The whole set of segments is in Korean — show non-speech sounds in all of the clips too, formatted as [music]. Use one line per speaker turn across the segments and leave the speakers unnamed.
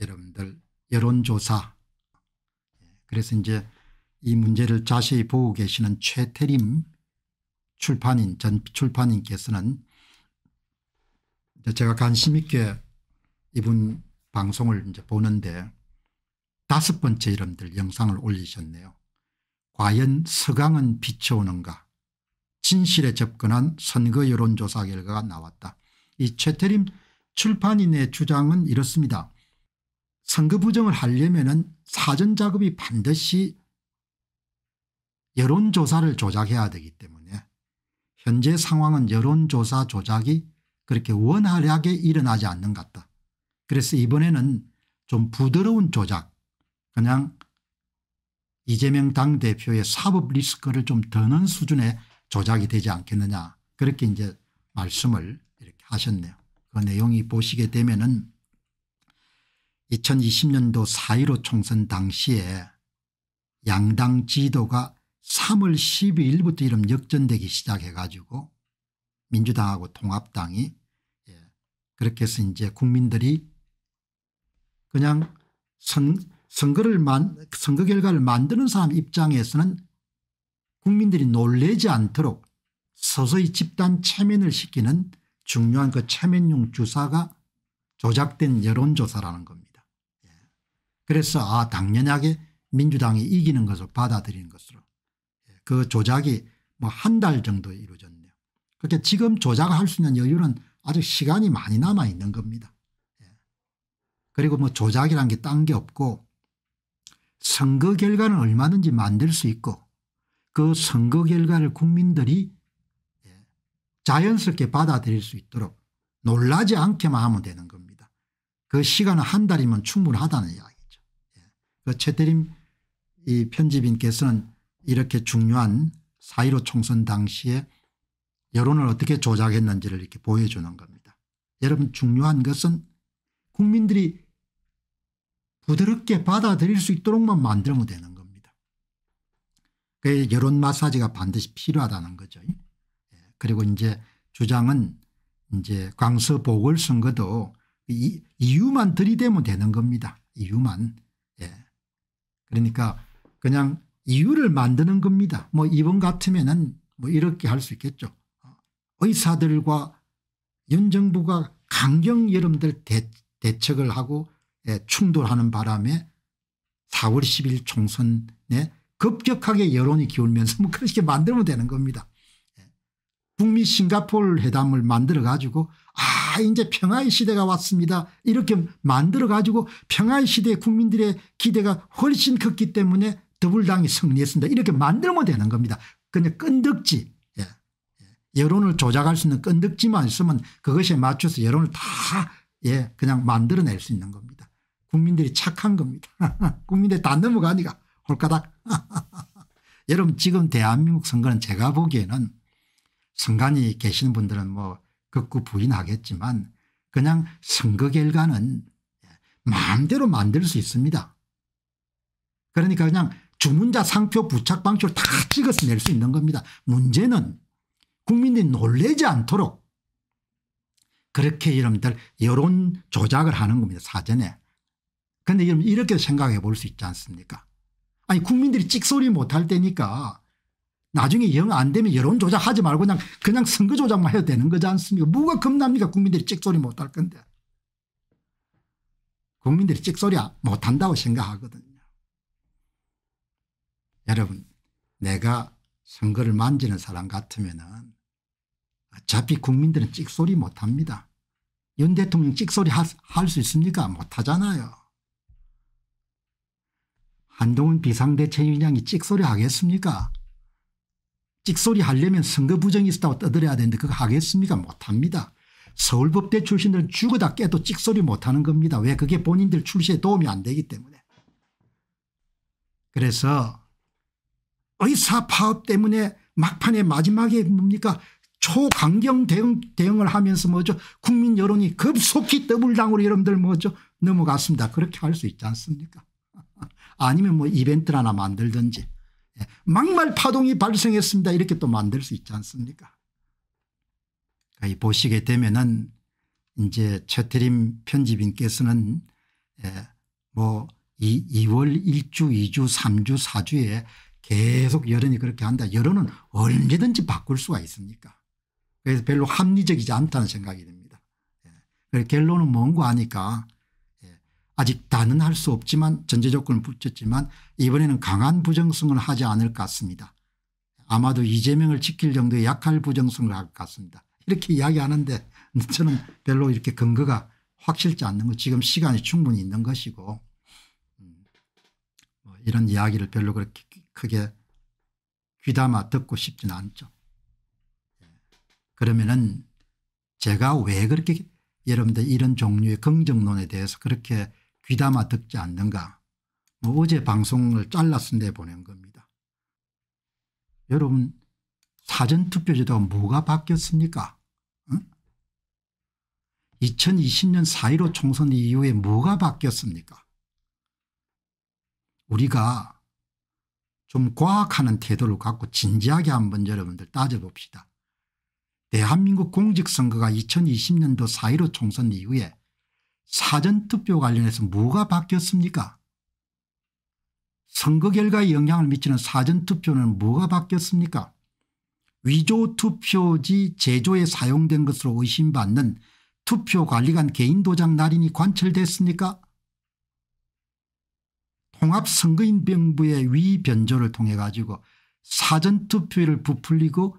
여러분들 여론조사 그래서 이제 이 문제를 자세히 보고 계시는 최태림 출판인 전 출판인께서는 제가 관심 있게 이분 방송을 이제 보는데 다섯 번째 이름들 영상을 올리셨네요. 과연 서강은 비춰오는가 진실에 접근한 선거 여론조사 결과가 나왔다. 이 최태림 출판인의 주장은 이렇습니다. 선거 부정을 하려면 사전 작업이 반드시 여론조사를 조작해야 되기 때문에 현재 상황은 여론조사 조작이 그렇게 원활하게 일어나지 않는 것 같다. 그래서 이번에는 좀 부드러운 조작 그냥 이재명 당대표의 사법 리스크를 좀 더는 수준의 조작이 되지 않겠느냐 그렇게 이제 말씀을 이렇게 하셨네요. 그 내용이 보시게 되면은 2020년도 4.15 총선 당시에 양당 지도가 3월 12일부터 이름 역전되기 시작해 가지고 민주당하고 통합당이 예. 그렇게 해서 이제 국민들이 그냥 선, 선거를 만, 선거 결과를 만드는 사람 입장에서는 국민들이 놀래지 않도록 서서히 집단 체면을 시키는 중요한 그 체면용 주사가 조작된 여론조사라는 겁니다. 그래서 아 당연하게 민주당이 이기는 것을 받아들이는 것으로 예, 그 조작이 뭐 한 달 정도 이루어졌네요. 그렇게 지금 조작할 수 있는 여유는 아직 시간이 많이 남아 있는 겁니다. 예. 그리고 뭐 조작이란 게 딴 게 없고 선거 결과는 얼마든지 만들 수 있고 그 선거 결과를 국민들이 예, 자연스럽게 받아들일 수 있도록 놀라지 않게만 하면 되는 겁니다. 그 시간은 한 달이면 충분하다는 이야기. 그 최태림 이 편집인께서는 이렇게 중요한 4.15 총선 당시에 여론을 어떻게 조작했는지를 이렇게 보여주는 겁니다. 여러분 중요한 것은 국민들이 부드럽게 받아들일 수 있도록만 만들면 되는 겁니다. 그 여론 마사지가 반드시 필요하다는 거죠. 예. 그리고 이제 주장은 이제 광서 보궐선거도 이유만 들이대면 되는 겁니다. 이유만. 그러니까 그냥 이유를 만드는 겁니다. 뭐 이번 같으면은 뭐 이렇게 할 수 있겠죠. 의사들과 연정부가 강경 여러분들 대, 대책을 하고 예, 충돌하는 바람에 4월 10일 총선에 급격하게 여론이 기울면서 뭐 그렇게 만들면 되는 겁니다. 예. 북미 싱가폴 회담을 만들어 가지고 아 이제 평화의 시대가 왔습니다. 이렇게 만들어가지고 평화의 시대에 국민들의 기대가 훨씬 컸기 때문에 더불당이 승리했습니다. 이렇게 만들면 되는 겁니다. 그냥 끈덕지 예, 예. 여론을 조작할 수 있는 끈덕지만 있으면 그것에 맞춰서 여론을 다 예, 그냥 만들어낼 수 있는 겁니다. 국민들이 착한 겁니다. [laughs] 국민들이 다 넘어가니까 홀가닥. [laughs] 여러분 지금 대한민국 선거는 제가 보기에는 선관위 계시는 분들은 뭐 극구 부인하겠지만 그냥 선거 결과는 예, 마음대로 만들 수 있습니다. 그러니까 그냥 주문자 상표 부착 방식으로 다 찍어서 낼 수 있는 겁니다. 문제는 국민들이 놀래지 않도록 그렇게 여러분들 여론 조작을 하는 겁니다. 사전에. 그런데 여러분 이렇게 생각해 볼 수 있지 않습니까 아니 국민들이 찍소리 못 할 때니까 나중에 영 안 되면 여론 조작하지 말고 그냥 그냥 선거 조작만 해도 되는 거지 않습니까? 뭐가 겁납니까? 국민들이 찍소리 못 할 건데. 국민들이 찍소리 못 한다고 생각하거든요. 여러분, 내가 선거를 만지는 사람 같으면 어차피 국민들은 찍소리 못 합니다. 윤 대통령 찍소리 할 수 있습니까? 못 하잖아요. 한동훈 비상대책위원장이 찍소리 하겠습니까? 찍소리 하려면 선거 부정이 있었다고 떠들어야 되는데 그거 하겠습니까 못합니다. 서울법대 출신들은 죽어다 깨도 찍소리 못하는 겁니다. 왜 그게 본인들 출시에 도움이 안 되기 때문에. 그래서 의사 파업 때문에 막판에 마지막에 뭡니까 초강경 대응, 대응을 하면서 뭐죠 국민 여론이 급속히 더블당으로 여러분들 뭐죠 넘어갔습니다. 그렇게 할 수 있지 않습니까 [laughs] 아니면 뭐 이벤트를 하나 만들든지 막말 파동이 발생했습니다. 이렇게 또 만들 수 있지 않습니까? 보시게 되면은 이제 최태림 편집인께서는 예, 뭐 2, 월 1주 2주 3주 4주에 계속 여론이 그렇게 한다. 여론은 언제든지 바꿀 수가 있습니까 그래서 별로 합리적이지 않다는 생각이 듭니다. 예. 결론은 뭔고 하니까 아직 다는 할 수 없지만 전제 조건을 붙였지만 이번에는 강한 부정성을 하지 않을 것 같습니다. 아마도 이재명을 지킬 정도의 약할 부정성을 할 것 같습니다. 이렇게 이야기하는데 [laughs] 저는 별로 이렇게 근거가 확실치 않는 거 지금 시간이 충분히 있는 것이고 음, 뭐 이런 이야기를 별로 그렇게 크게 귀담아 듣고 싶지 않죠. 예. 그러면은 제가 왜 그렇게 여러분들 이런 종류의 긍정론에 대해서 그렇게 귀담아 듣지 않는가 뭐 어제 방송을 잘랐서데보낸 겁니다. 여러분 사전투표제도가 뭐가 바뀌었습니까? 응? 2020년 4.15 총선 이후에 뭐가 바뀌었습니까? 우리가 좀 과학하는 태도를 갖고 진지하게 한번 여러분들 따져봅시다. 대한민국 공직선거가 2020년도 4.15 총선 이후에 사전투표 관련해서 뭐가 바뀌었습니까 선거 결과에 영향을 미치는 사전투표는 뭐가 바뀌었습니까 위조투표지 제조에 사용된 것으로 의심받는 투표관리관 개인도장 날인이 관철됐습니까 통합선거인병부의 위변조를 통해 가지고 사전투표를 부풀리고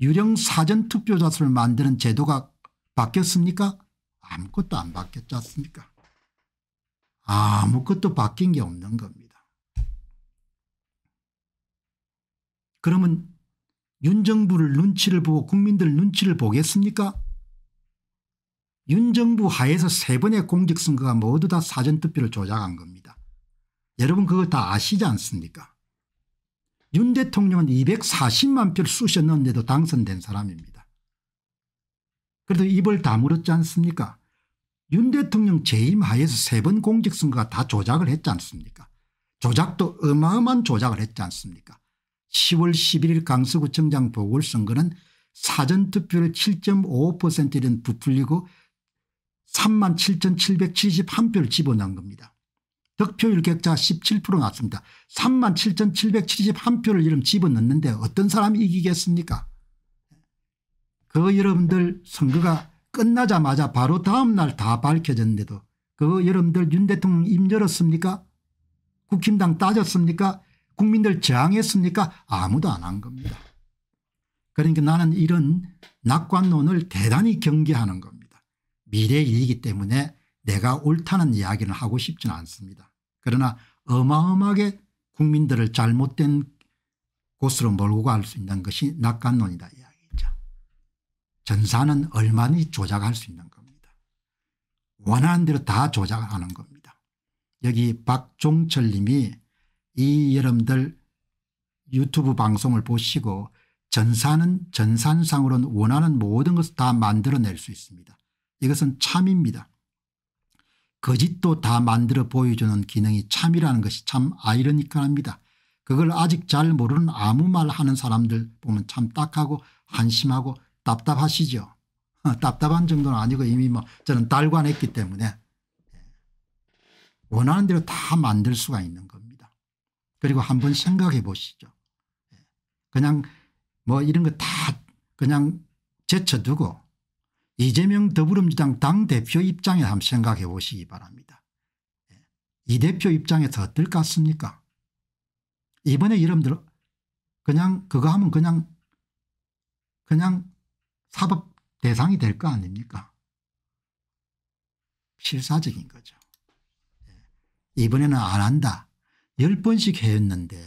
유령 사전투표자 수를 만드는 제도가 바뀌었습니까 아무것도 안 바뀌었지 않습니까? 아무것도 바뀐 게 없는 겁니다. 그러면 윤 정부를 눈치를 보고 국민들 눈치를 보겠습니까? 윤 정부 하에서 세 번의 공직선거가 모두 다 사전투표를 조작한 겁니다. 여러분 그거 다 아시지 않습니까? 윤 대통령은 240만 표를 쑤셨는데도 당선된 사람입니다. 그래도 입을 다물었지 않습니까 윤 대통령 재임하에서 세 번 공직선거가 다 조작을 했지 않습니까 조작도 어마어마한 조작을 했지 않습니까 10월 11일 강서구청장 보궐선거는 사전투표를 7 5 5이 부풀리고 3만 7,771표를 집어넣은 겁니다. 득표율 격차17% 났습니다. 3만 7,771표를 이름 집어넣는데 어떤 사람이 이기겠습니까 그 여러분들 선거가 끝나자마자 바로 다음날 다 밝혀졌는데도 그 여러분들 윤 대통령 임 열었습니까 국힘당 따졌습니까 국민들 저항했습니까 아무도 안 한 겁니다. 그러니까 나는 이런 낙관론을 대단히 경계하는 겁니다. 미래이기 때문에 내가 옳다는 이야기를 하고 싶지는 않습니다. 그러나 어마어마하게 국민들을 잘못된 곳으로 몰고 갈 수 있는 것이 낙관론이다. 전사는 얼마든지 조작할 수 있는 겁니다. 원하는 대로 다 조작하는 겁니다. 여기 박종철 님이 이 여러분들 유튜브 방송을 보시고 전사는 전산상으로는 원하는 모든 것을 다 만들어낼 수 있습니다. 이것은 참입니다. 거짓도 다 만들어 보여주는 기능이 참이라는 것이 참 아이러니컬합니다. 그걸 아직 잘 모르는 아무 말 하는 사람들 보면 참 딱하고 한심하고 답답하시죠. 어, 답답한 정도는 아니고 이미 뭐 저는 달관했기 때문에 원하는 대로 다 만들 수가 있는 겁니다. 그리고 한번 생각해 보시죠. 예. 그냥 뭐 이런 거 다 그냥 제쳐두고 이재명 더불어민주당 당대표 입장에 한번 생각해 보시기 바랍니다. 예. 이 대표 입장에서 어떨 것 같습니까? 이번에 여러분들 그냥 그거 하면 그냥 그냥 사법 대상이 될 거 아닙니까? 실사적인 거죠. 예. 이번에는 안 한다. 열 번씩 해는데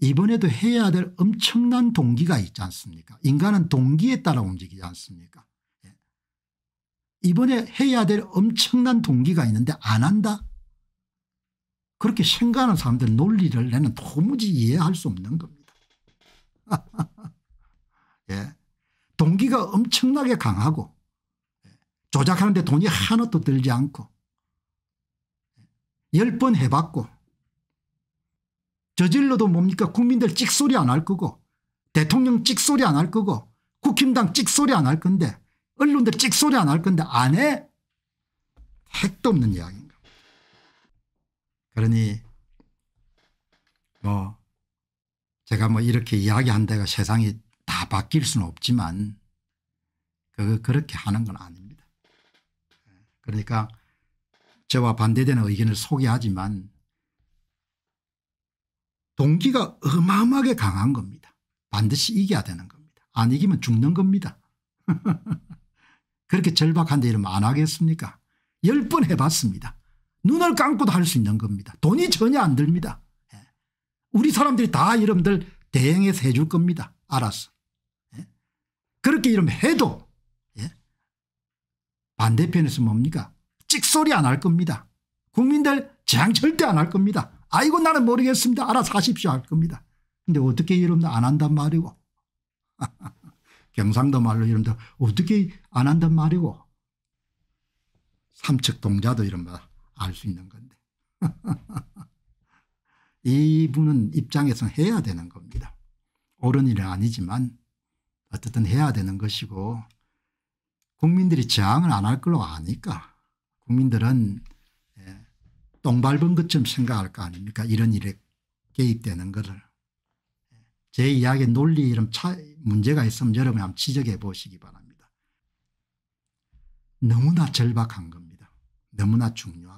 이번에도 해야 될 엄청난 동기가 있지 않습니까? 인간은 동기에 따라 움직이지 않습니까? 예. 이번에 해야 될 엄청난 동기가 있는데 안 한다? 그렇게 생각하는 사람들 논리를 나는 도무지 이해할 수 없는 겁니다. [laughs] 예. 동기가 엄청나게 강하고 조작하는데 돈이 하나도 들지 않고 10번 해봤고 저질러도 뭡니까 국민들 찍소리 안 할 거고 대통령 찍소리 안 할 거고 국힘당 찍소리 안 할 건데 언론들 찍소리 안 할 건데 안 해? 핵도 없는 이야기인가. 그러니 뭐 제가 뭐 이렇게 이야기한 데가 세상이 바뀔 수는 없지만 그 그렇게 하는 건 아닙니다. 그러니까 저와 반대되는 의견을 소개하지만 동기가 어마어마하게 강한 겁니다. 반드시 이겨야 되는 겁니다. 안 이기면 죽는 겁니다. [laughs] 그렇게 절박한데 이러면 안 하겠습니까? 열 번 해봤습니다. 눈을 감고도 할 수 있는 겁니다. 돈이 전혀 안 듭니다. 예. 우리 사람들이 다 여러분들 대행해서 해줄 겁니다. 알았어. 그렇게 이름 해도 예? 반대편에서 뭡니까 찍소리 안 할 겁니다. 국민들 재앙 절대 안 할 겁니다. 아이고 나는 모르겠습니다. 알아서 하십시오 할 겁니다. 근데 어떻게 여러분들 안 한단 말이고 [laughs] 경상도 말로 여러분들 어떻게 안 한단 말이고 삼척동자도 이런 말알수 있는 건데 [laughs] 이분은 입장에서 해야 되는 겁니다. 옳은 일은 아니지만 어쨌든 해야 되는 것이고 국민들이 저항을 안 할 걸로 아니까 국민들은 예, 똥 밟은 것처럼 생각할 거 아닙니까 이런 일에 개입되는 것을 예, 제이야기 논리 이런 차 문제가 있으면 여러분이 한번 지적해 보시기 바랍니다. 너무나 절박한 겁니다. 너무나 중요한